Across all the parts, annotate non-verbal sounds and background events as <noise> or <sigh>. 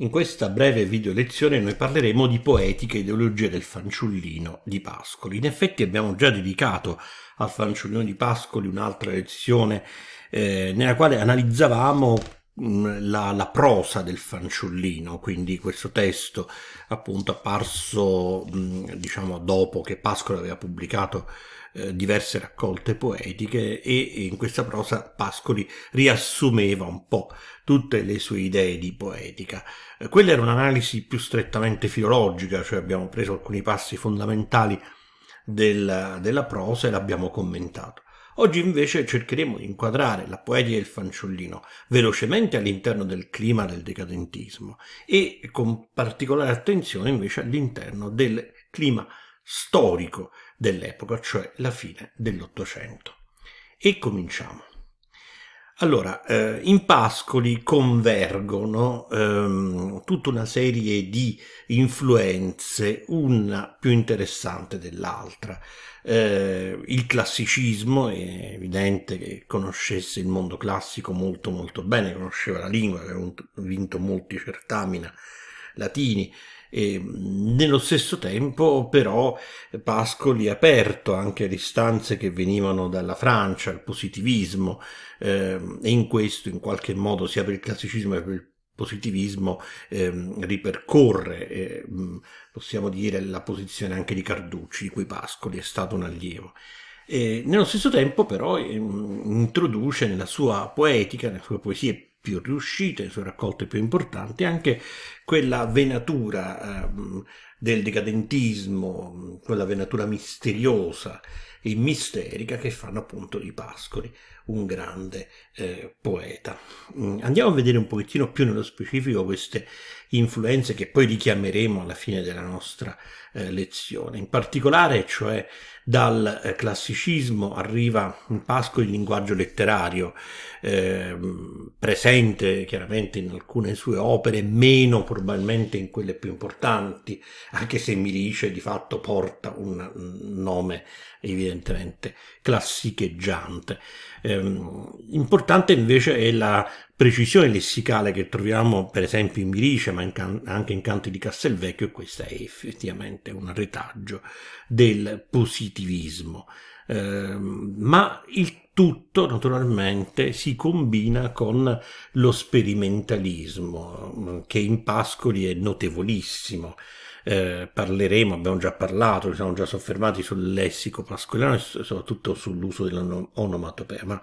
In questa breve video lezione noi parleremo di poetica e ideologia del fanciullino di Pascoli. In effetti abbiamo già dedicato al fanciullino di Pascoli un'altra lezione eh, nella quale analizzavamo Mm, la, la, prosa del fanciullino, quindi questo testo appunto apparso mm, diciamo dopo che Pascolo aveva pubblicato eh, diverse raccolte poetiche e, in questa prosa Pascoli riassumeva un po' tutte le sue idee di poetica. Eh, quella era un'analisi più strettamente filologica, cioè abbiamo preso alcuni passi fondamentali del, della prosa e l'abbiamo commentato. Oggi invece cercheremo di inquadrare la poesia e il fanciullino velocemente all'interno del clima del decadentismo e con particolare attenzione invece all'interno del clima storico dell'epoca, cioè la fine dell'Ottocento. E cominciamo. Allora, eh, in Pascoli convergono ehm, tutta una serie di influenze, una più interessante dell'altra. Eh, il classicismo, è evidente che conoscesse il mondo classico molto molto bene, conosceva la lingua, aveva vinto molti certamina latini. E nello stesso tempo però Pascoli è aperto anche a istanze che venivano dalla Francia, al positivismo ehm, e in questo in qualche modo sia per il classicismo che per il positivismo ehm, ripercorre, mm, possiamo dire, la posizione anche di Carducci, di cui Pascoli è stato un allievo. E nello stesso tempo però ehm, introduce nella sua poetica, nelle sue poesie più riuscite, le sue raccolte più importanti, anche quella venatura eh, del decadentismo, quella venatura misteriosa i Misterica che fanno appunto di Pascoli, un grande eh, poeta. Mm, andiamo a vedere un pochettino più nello specifico queste influenze che poi richiameremo alla fine della nostra eh, lezione. In particolare, cioè, dal eh, classicismo arriva in Pascoli il linguaggio letterario, ehm, presente chiaramente in alcune sue opere, meno probabilmente in quelle più importanti, anche se Milice di fatto porta un mm, nome evidentemente evidentemente classicheggiante. Ehm, importante invece è la precisione lessicale che troviamo per esempio in Mirice, ma in can- anche in Canti di Castelvecchio, e questo è effettivamente un retaggio del positivismo. Ehm, ma il tutto naturalmente si combina con lo sperimentalismo che in Pascoli è notevolissimo eh, parleremo, abbiamo già parlato, ci siamo già soffermati sul lessico pascoliano e soprattutto sull'uso dell'onomatopea, ma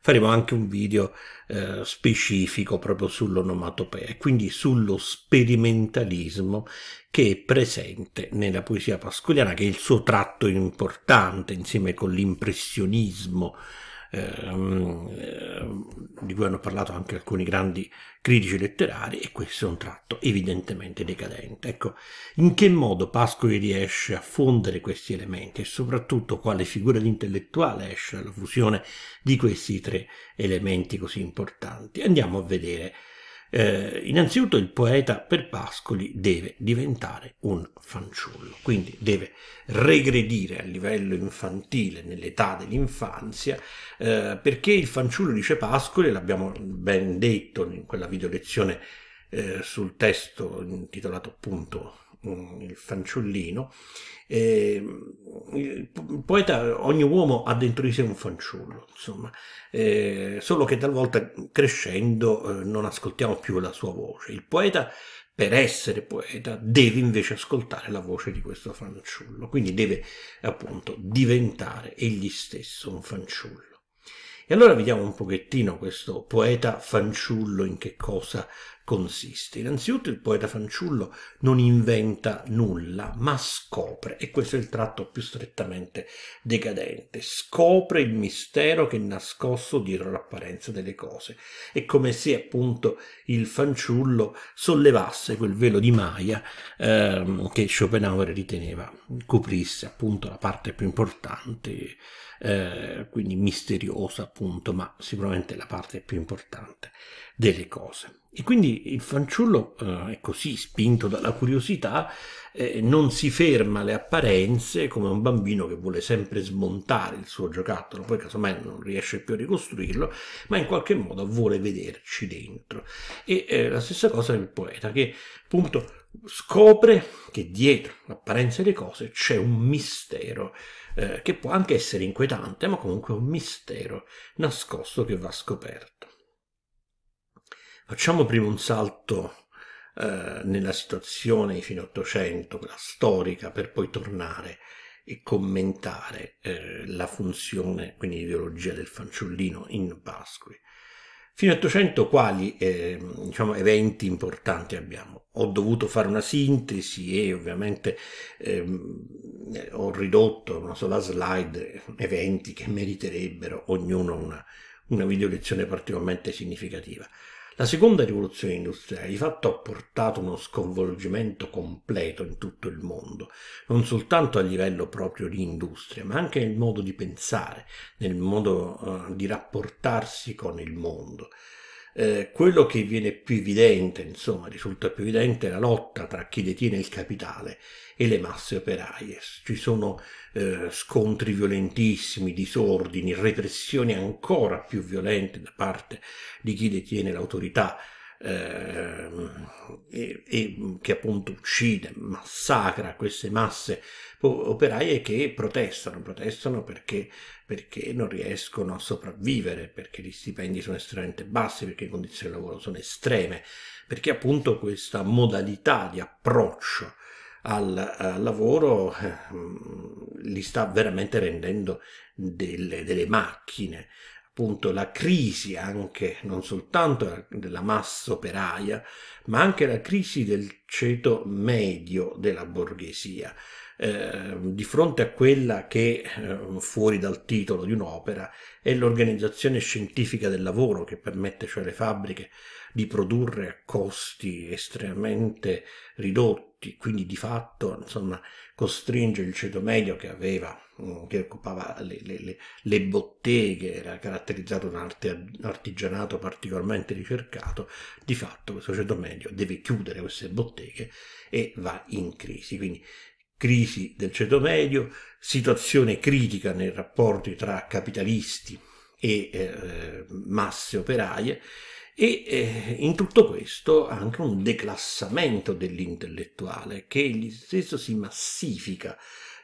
faremo anche un video eh, specifico proprio sull'onomatopea e quindi sullo sperimentalismo che è presente nella poesia pascoliana, che è il suo tratto importante insieme con l'impressionismo Ehm, eh, di cui hanno parlato anche alcuni grandi critici letterari, e questo è un tratto evidentemente decadente. Ecco, in che modo Pascoli riesce a fondere questi elementi e soprattutto quale figura di intellettuale esce dalla fusione di questi tre elementi così importanti? Andiamo a vedere eh, innanzitutto il poeta per Pascoli deve diventare un fanciullo, quindi deve regredire a livello infantile nell'età dell'infanzia, eh, perché il fanciullo, dice Pascoli, l'abbiamo ben detto in quella video lezione eh, sul testo intitolato appunto Mm, il fanciullino, eh, il poeta, ogni uomo ha dentro di sé un fanciullo, insomma, eh, solo che talvolta crescendo eh, non ascoltiamo più la sua voce. Il poeta, per essere poeta, deve invece ascoltare la voce di questo fanciullo, quindi deve appunto diventare egli stesso un fanciullo. E allora vediamo un pochettino questo poeta fanciullo in che cosa consiste? Innanzitutto il poeta fanciullo non inventa nulla, ma scopre, e questo è il tratto più strettamente decadente, scopre il mistero che è nascosto dietro l'apparenza delle cose. È come se appunto il fanciullo sollevasse quel velo di Maya ehm, che Schopenhauer riteneva coprisse appunto la parte più importante, eh, quindi misteriosa appunto, ma sicuramente la parte più importante delle cose. E quindi il fanciullo eh, è così spinto dalla curiosità, eh, non si ferma alle apparenze come un bambino che vuole sempre smontare il suo giocattolo, poi casomai non riesce più a ricostruirlo, ma in qualche modo vuole vederci dentro. E eh, la stessa cosa del poeta che appunto scopre che dietro l'apparenza delle cose c'è un mistero eh, che può anche essere inquietante, ma comunque un mistero nascosto che va scoperto. Facciamo prima un salto eh, nella situazione di fine Ottocento, quella storica, per poi tornare e commentare eh, la funzione, quindi l'ideologia del fanciullino in Pasqui. Fino all'Ottocento quali eh, diciamo, eventi importanti abbiamo? Ho dovuto fare una sintesi e ovviamente ehm, ho ridotto una sola slide eventi che meriterebbero ognuno una, una video lezione particolarmente significativa. La seconda rivoluzione industriale di fatto ha portato uno sconvolgimento completo in tutto il mondo, non soltanto a livello proprio di industria, ma anche nel modo di pensare, nel modo uh, di rapportarsi con il mondo eh, quello che viene più evidente, insomma, risulta più evidente è la lotta tra chi detiene il capitale e le masse operaie. Ci sono eh, scontri violentissimi, disordini, repressioni ancora più violente da parte di chi detiene l'autorità eh, e, e che appunto uccide, massacra queste masse operaie che protestano, protestano perché, perché, non riescono a sopravvivere, perché gli stipendi sono estremamente bassi, perché le condizioni di lavoro sono estreme, perché appunto questa modalità di approccio al, al lavoro eh, li sta veramente rendendo delle, delle macchine appunto la crisi anche non soltanto della massa operaia, ma anche la crisi del ceto medio della borghesia, Ehm, di fronte a quella che, eh, fuori dal titolo di un'opera, è l'organizzazione scientifica del lavoro che permette cioè alle fabbriche di produrre a costi estremamente ridotti, quindi di fatto insomma, costringe il ceto medio che aveva, mm, che occupava le, le, le, le botteghe, era caratterizzato da un artigianato particolarmente ricercato, di fatto questo ceto medio deve chiudere queste botteghe e va in crisi. Quindi crisi del ceto medio, situazione critica nei rapporti tra capitalisti e eh, masse operaie e eh, in tutto questo anche un declassamento dell'intellettuale che egli stesso si massifica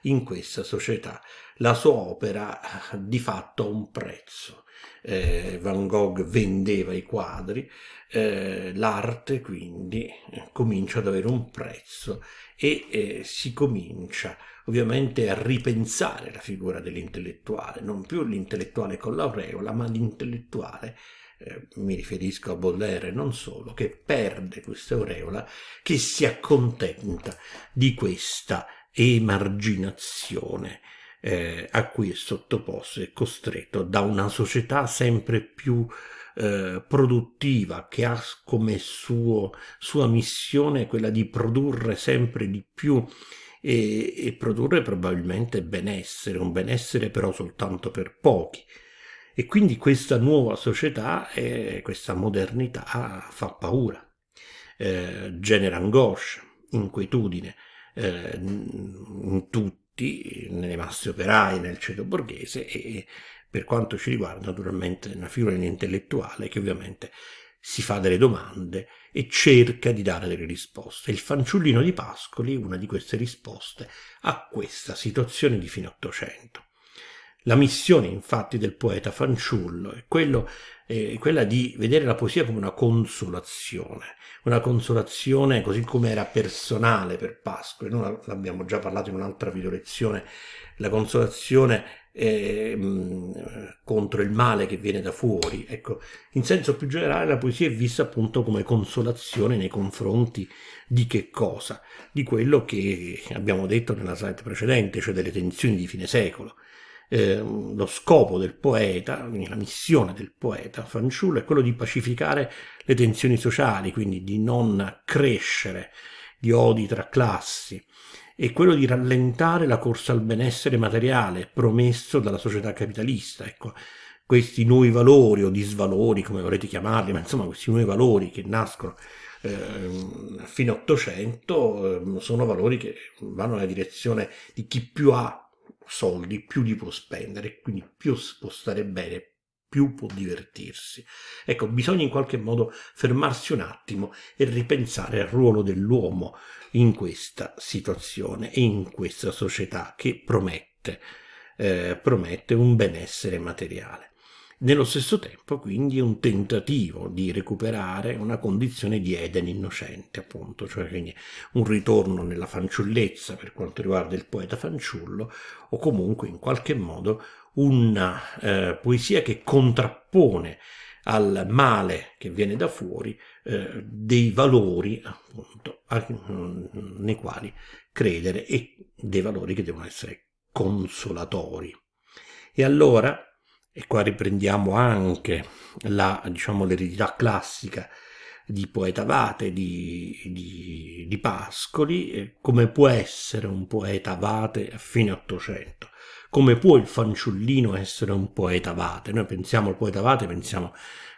in questa società. La sua opera eh, di fatto ha un prezzo. Eh, Van Gogh vendeva i quadri, eh, l'arte quindi eh, comincia ad avere un prezzo e eh, si comincia ovviamente a ripensare la figura dell'intellettuale, non più l'intellettuale con l'aureola, ma l'intellettuale eh, mi riferisco a Baudelaire non solo, che perde questa aureola, che si accontenta di questa emarginazione eh, a cui è sottoposto e costretto da una società sempre più eh, produttiva che ha come suo, sua missione quella di produrre sempre di più e, e produrre probabilmente benessere, un benessere però soltanto per pochi. E quindi questa nuova società, eh, questa modernità fa paura, eh, genera angoscia, inquietudine, eh, in tutti, nelle masse operai, nel ceto borghese e per quanto ci riguarda naturalmente una figura intellettuale che ovviamente si fa delle domande e cerca di dare delle risposte. Il fanciullino di Pascoli è una di queste risposte a questa situazione di fine Ottocento. La missione infatti del poeta fanciullo è, quello, è quella di vedere la poesia come una consolazione, una consolazione così come era personale per Pasqua, noi l'abbiamo già parlato in un'altra videolezione, la consolazione eh, mh, mm, contro il male che viene da fuori. Ecco, in senso più generale la poesia è vista appunto come consolazione nei confronti di che cosa? Di quello che abbiamo detto nella slide precedente, cioè delle tensioni di fine secolo Ehm, lo scopo del poeta, la missione del poeta fanciullo è quello di pacificare le tensioni sociali, quindi di non crescere di odi tra classi, e quello di rallentare la corsa al benessere materiale promesso dalla società capitalista. Ecco, questi nuovi valori o disvalori, come volete chiamarli, ma insomma questi nuovi valori che nascono eh, fino all'Ottocento eh, sono valori che vanno nella direzione di chi più ha soldi più li può spendere, quindi più può stare bene, più può divertirsi. Ecco, bisogna in qualche modo fermarsi un attimo e ripensare al ruolo dell'uomo in questa situazione e in questa società che promette, eh, promette un benessere materiale. Nello stesso tempo, quindi, un tentativo di recuperare una condizione di Eden innocente, appunto, cioè un ritorno nella fanciullezza per quanto riguarda il poeta fanciullo, o comunque in qualche modo una eh, poesia che contrappone al male che viene da fuori eh, dei valori appunto a, mm, nei quali credere e dei valori che devono essere consolatori. E allora e qua riprendiamo anche la, diciamo, l'eredità classica di poeta Vate, di, di, di Pascoli, come può essere un poeta Vate a fine Ottocento come può il fanciullino essere un poeta vate? Noi pensiamo al poeta vate, pensiamo a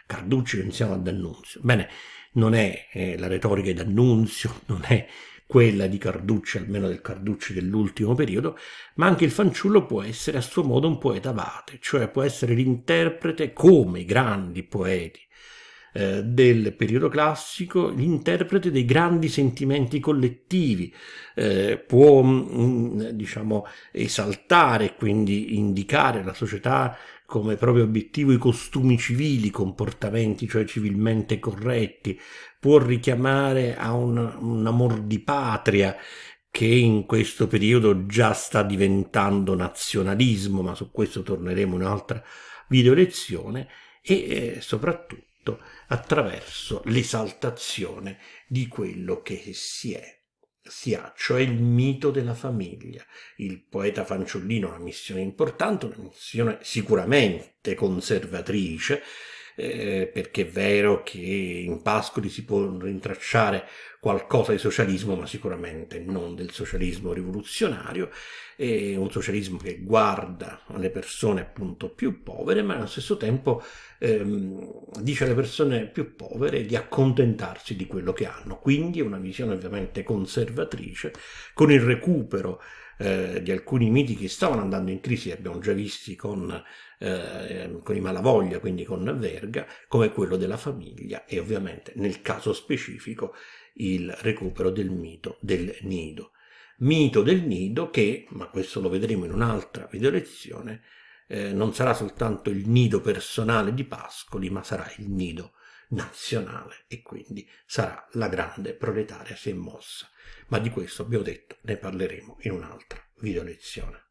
Carducci, pensiamo a D'Annunzio. Bene, non è eh, la retorica di D'Annunzio, <laughs> non è quella di Carducci, almeno del Carducci dell'ultimo periodo, ma anche il fanciullo può essere a suo modo un poeta vate, cioè può essere l'interprete come i grandi poeti eh, del periodo classico, l'interprete dei grandi sentimenti collettivi, eh, può mh, mm, diciamo esaltare, quindi indicare la società come proprio obiettivo i costumi civili, i comportamenti cioè civilmente corretti, può richiamare a un, un amor di patria che in questo periodo già sta diventando nazionalismo, ma su questo torneremo in un'altra video lezione, e eh, soprattutto attraverso l'esaltazione di quello che si è si ha, cioè il mito della famiglia. Il poeta fanciullino ha una missione importante, una missione sicuramente conservatrice, eh, perché è vero che in Pascoli si può rintracciare qualcosa di socialismo, ma sicuramente non del socialismo rivoluzionario, è un socialismo che guarda alle persone appunto più povere, ma allo stesso tempo ehm, dice alle persone più povere di accontentarsi di quello che hanno, quindi è una visione ovviamente conservatrice, con il recupero eh, di alcuni miti che stavano andando in crisi, abbiamo già visti con eh, ehm, con i Malavoglia, quindi con Verga, come quello della famiglia e ovviamente nel caso specifico il recupero del mito del nido. Mito del nido che, ma questo lo vedremo in un'altra video lezione, eh, non sarà soltanto il nido personale di Pascoli, ma sarà il nido nazionale e quindi sarà la grande proletaria si è mossa. Ma di questo vi ho detto ne parleremo in un'altra video lezione.